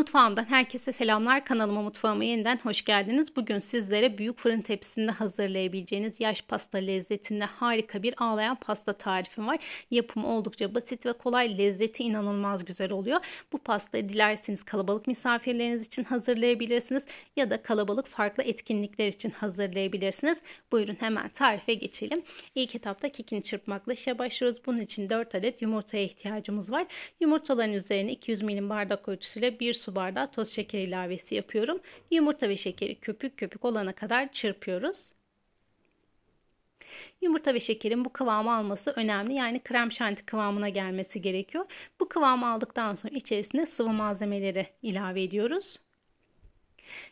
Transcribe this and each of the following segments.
Mutfağımdan herkese selamlar. Kanalıma mutfağıma yeniden hoş geldiniz. Bugün sizlere büyük fırın tepsisinde hazırlayabileceğiniz yaş pasta lezzetinde harika bir ağlayan pasta tarifim var. Yapımı oldukça basit ve kolay. Lezzeti inanılmaz güzel oluyor. Bu pastayı dilerseniz kalabalık misafirleriniz için hazırlayabilirsiniz ya da kalabalık farklı etkinlikler için hazırlayabilirsiniz. Buyurun hemen tarife geçelim. İlk etapta kekini çırpmakla işe başlıyoruz. Bunun için 4 adet yumurtaya ihtiyacımız var. Yumurtaların üzerine 200 milim bardak ölçüsüyle 1 su su bardağı toz şeker ilavesi yapıyorum. Yumurta ve şekeri köpük köpük olana kadar çırpıyoruz. Yumurta ve şekerin bu kıvamı alması önemli. Yani krem şanti kıvamına gelmesi gerekiyor. Bu kıvamı aldıktan sonra içerisine sıvı malzemeleri ilave ediyoruz.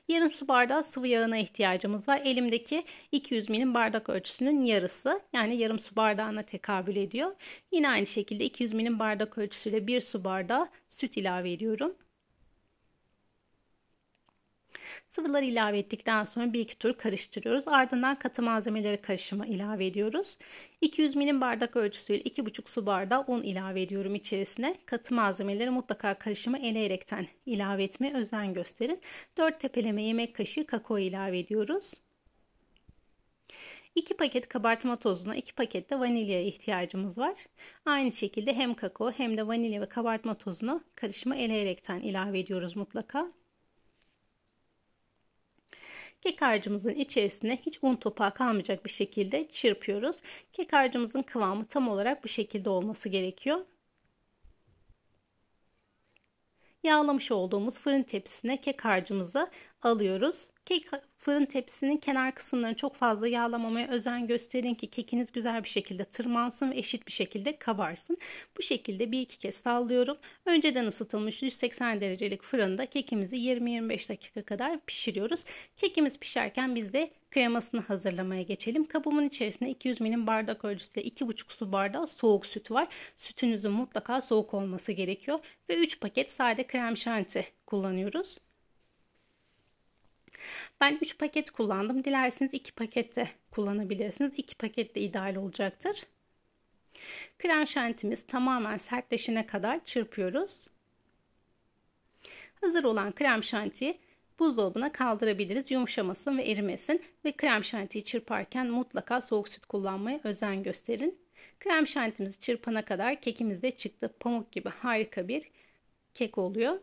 Yarım su bardağı sıvı yağına ihtiyacımız var. Elimdeki 200 milim bardak ölçüsünün yarısı yani yarım su bardağına tekabül ediyor. Yine aynı şekilde 200 milim bardak ölçüsüyle bir su bardağı süt ilave ediyorum. Sıvıları ilave ettikten sonra bir iki tur karıştırıyoruz. Ardından katı malzemeleri karışıma ilave ediyoruz. 200 milim bardak ölçüsüyle 2,5 su bardağı un ilave ediyorum içerisine. Katı malzemeleri mutlaka karışıma eleyerekten ilave etmeye özen gösterin. 4 tepeleme yemek kaşığı kakao ilave ediyoruz. 2 paket kabartma tozuna 2 paket de vanilyaya ihtiyacımız var. Aynı şekilde hem kakao hem de vanilya ve kabartma tozunu karışıma eleyerekten ilave ediyoruz mutlaka. Kek harcımızın içerisine hiç un topağı kalmayacak bir şekilde çırpıyoruz. Kek harcımızın kıvamı tam olarak bu şekilde olması gerekiyor. Yağlamış olduğumuz fırın tepsisine kek harcımızı alıyoruz. Kek Kabukların tepsisinin kenar kısımlarını çok fazla yağlamamaya özen gösterin ki kekiniz güzel bir şekilde tırmansın ve eşit bir şekilde kabarsın. Bu şekilde bir iki kez sallıyorum. Önceden ısıtılmış 180 derecelik fırında kekimizi 20-25 dakika kadar pişiriyoruz. Kekimiz pişerken biz de kremasını hazırlamaya geçelim. Kabımın içerisinde 200 milim bardak ölçüsüyle 2,5 su bardağı soğuk süt var. Sütünüzün mutlaka soğuk olması gerekiyor. Ve 3 paket sade krem şanti kullanıyoruz. Ben 3 paket kullandım. Dilerseniz 2 paket de kullanabilirsiniz. 2 paket de ideal olacaktır. Krem şantimiz tamamen sertleşene kadar çırpıyoruz. Hazır olan krem şantiyi buzdolabına kaldırabiliriz. Yumuşamasın ve erimesin. Ve krem şantiyi çırparken mutlaka soğuk süt kullanmaya özen gösterin. Krem şantimizi çırpana kadar kekimiz de çıktı. Pamuk gibi harika bir kek oluyor.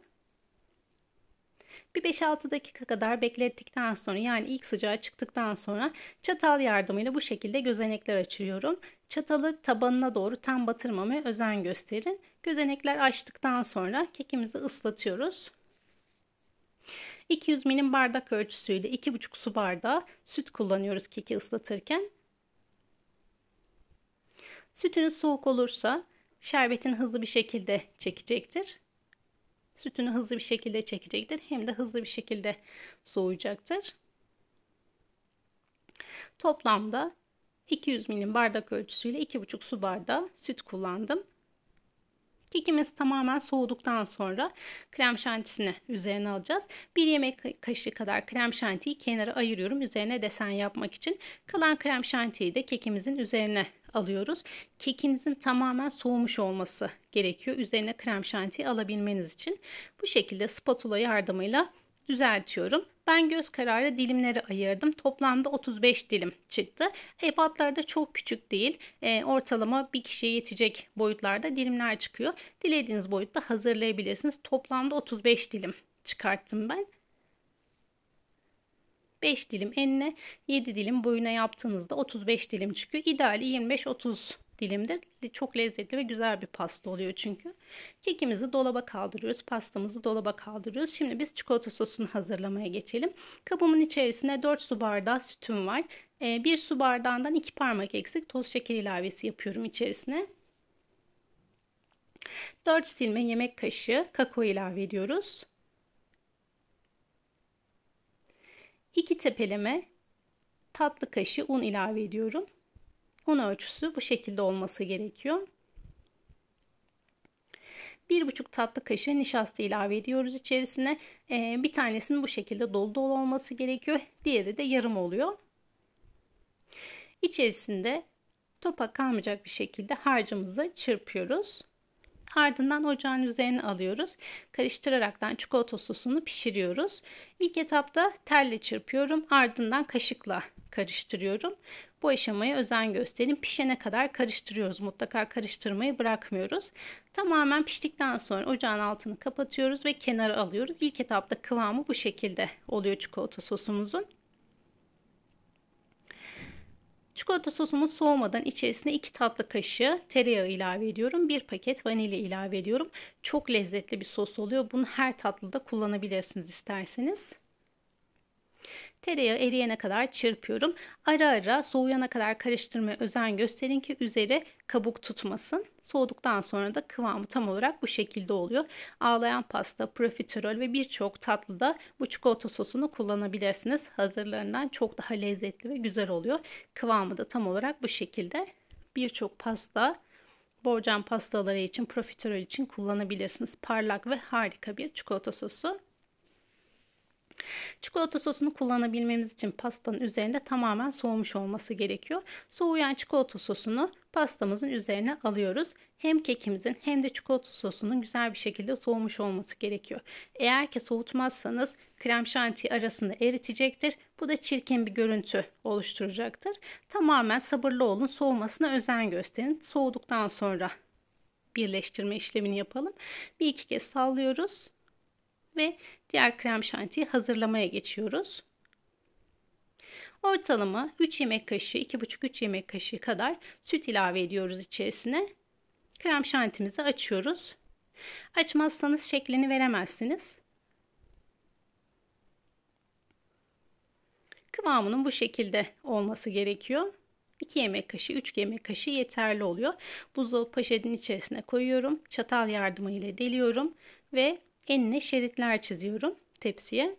Bir 5-6 dakika kadar beklettikten sonra yani ilk sıcağı çıktıktan sonra çatal yardımıyla bu şekilde gözenekler açıyorum. Çatalı tabanına doğru tam batırmamaya özen gösterin. Gözenekler açtıktan sonra kekimizi ıslatıyoruz. 200 milim bardak ölçüsüyle 2,5 su bardağı süt kullanıyoruz keki ıslatırken. Sütünüz soğuk olursa şerbetin hızlı bir şekilde çekecektir sütünü hızlı bir şekilde çekecektir. Hem de hızlı bir şekilde soğuyacaktır. Toplamda 200 milim bardak ölçüsüyle 2,5 su bardağı süt kullandım. Kekimiz tamamen soğuduktan sonra krem şantisini üzerine alacağız. Bir yemek kaşığı kadar krem şantiyi kenara ayırıyorum üzerine desen yapmak için. Kalan krem şantiyi de kekimizin üzerine alıyoruz. Kekinizin tamamen soğumuş olması gerekiyor. Üzerine krem şanti alabilmeniz için. Bu şekilde spatula yardımıyla düzeltiyorum. Ben göz kararı dilimleri ayırdım. Toplamda 35 dilim çıktı. Ebatlar da çok küçük değil. E, ortalama bir kişiye yetecek boyutlarda dilimler çıkıyor. Dilediğiniz boyutta hazırlayabilirsiniz. Toplamda 35 dilim çıkarttım ben. 5 dilim enine 7 dilim boyuna yaptığınızda 35 dilim çıkıyor. İdeali 25-30 dilimdir. çok lezzetli ve güzel bir pasta oluyor çünkü. Kekimizi dolaba kaldırıyoruz. Pastamızı dolaba kaldırıyoruz. Şimdi biz çikolata sosunu hazırlamaya geçelim. Kabımın içerisine 4 su bardağı sütüm var. 1 ee, su bardağından 2 parmak eksik toz şeker ilavesi yapıyorum içerisine. 4 silme yemek kaşığı kakao ilave ediyoruz. 2 tepeleme tatlı kaşığı un ilave ediyorum. Un ölçüsü bu şekilde olması gerekiyor. 1,5 tatlı kaşığı nişasta ilave ediyoruz içerisine. Ee, bir tanesinin bu şekilde dolu dolu olması gerekiyor. Diğeri de yarım oluyor. İçerisinde topak kalmayacak bir şekilde harcımızı çırpıyoruz. Ardından ocağın üzerine alıyoruz. Karıştıraraktan çikolata sosunu pişiriyoruz. İlk etapta telle çırpıyorum. Ardından kaşıkla karıştırıyorum. Bu aşamaya özen gösterin. Pişene kadar karıştırıyoruz. Mutlaka karıştırmayı bırakmıyoruz. Tamamen piştikten sonra ocağın altını kapatıyoruz ve kenara alıyoruz. İlk etapta kıvamı bu şekilde oluyor çikolata sosumuzun. Çikolata sosumuz soğumadan içerisine 2 tatlı kaşığı tereyağı ilave ediyorum. 1 paket vanilya ilave ediyorum. Çok lezzetli bir sos oluyor. Bunu her tatlıda kullanabilirsiniz isterseniz. Tereyağı eriyene kadar çırpıyorum. Ara ara soğuyana kadar karıştırmaya özen gösterin ki üzeri kabuk tutmasın. Soğuduktan sonra da kıvamı tam olarak bu şekilde oluyor. Ağlayan pasta, profiterol ve birçok tatlıda bu çikolata sosunu kullanabilirsiniz. Hazırlarından çok daha lezzetli ve güzel oluyor. Kıvamı da tam olarak bu şekilde. Birçok pasta, borcam pastaları için, profiterol için kullanabilirsiniz. Parlak ve harika bir çikolata sosu. Çikolata sosunu kullanabilmemiz için pastanın üzerinde tamamen soğumuş olması gerekiyor. Soğuyan çikolata sosunu pastamızın üzerine alıyoruz. Hem kekimizin hem de çikolata sosunun güzel bir şekilde soğumuş olması gerekiyor. Eğer ki soğutmazsanız krem şanti arasında eritecektir. Bu da çirkin bir görüntü oluşturacaktır. Tamamen sabırlı olun. Soğumasına özen gösterin. Soğuduktan sonra birleştirme işlemini yapalım. Bir iki kez sallıyoruz ve diğer krem şantiyi hazırlamaya geçiyoruz. Ortalama 3 yemek kaşığı, 2,5-3 yemek kaşığı kadar süt ilave ediyoruz içerisine. Krem şantimizi açıyoruz. Açmazsanız şeklini veremezsiniz. Kıvamının bu şekilde olması gerekiyor. 2 yemek kaşığı, 3 yemek kaşığı yeterli oluyor. Buzdolabı poşetin içerisine koyuyorum. Çatal yardımıyla deliyorum ve enine şeritler çiziyorum tepsiye.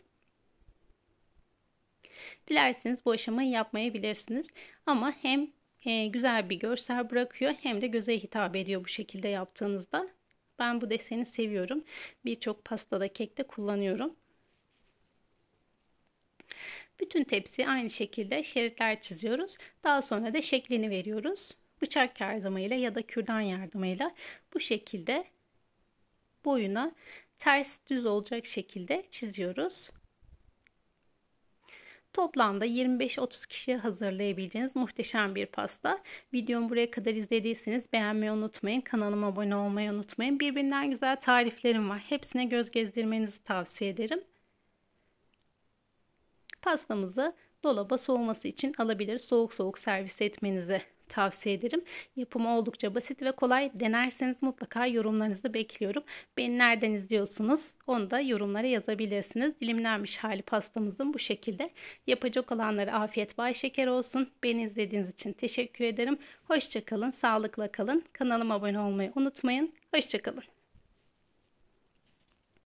Dilerseniz bu aşamayı yapmayabilirsiniz ama hem e, güzel bir görsel bırakıyor hem de göze hitap ediyor bu şekilde yaptığınızda. Ben bu deseni seviyorum. Birçok pastada, kekte kullanıyorum. Bütün tepsi aynı şekilde şeritler çiziyoruz. Daha sonra da şeklini veriyoruz. Bıçak yardımıyla ya da kürdan yardımıyla bu şekilde boyuna ters düz olacak şekilde çiziyoruz. Toplamda 25-30 kişiye hazırlayabileceğiniz muhteşem bir pasta. Videomu buraya kadar izlediyseniz beğenmeyi unutmayın. Kanalıma abone olmayı unutmayın. Birbirinden güzel tariflerim var. Hepsine göz gezdirmenizi tavsiye ederim. Pastamızı dolaba soğuması için alabilir. Soğuk soğuk servis etmenizi tavsiye ederim. Yapımı oldukça basit ve kolay. Denerseniz mutlaka yorumlarınızı bekliyorum. Beni nereden izliyorsunuz? Onu da yorumlara yazabilirsiniz. Dilimlenmiş hali pastamızın bu şekilde. Yapacak olanlara afiyet bay şeker olsun. Beni izlediğiniz için teşekkür ederim. Hoşçakalın, sağlıkla kalın. Kanalıma abone olmayı unutmayın. Hoşçakalın.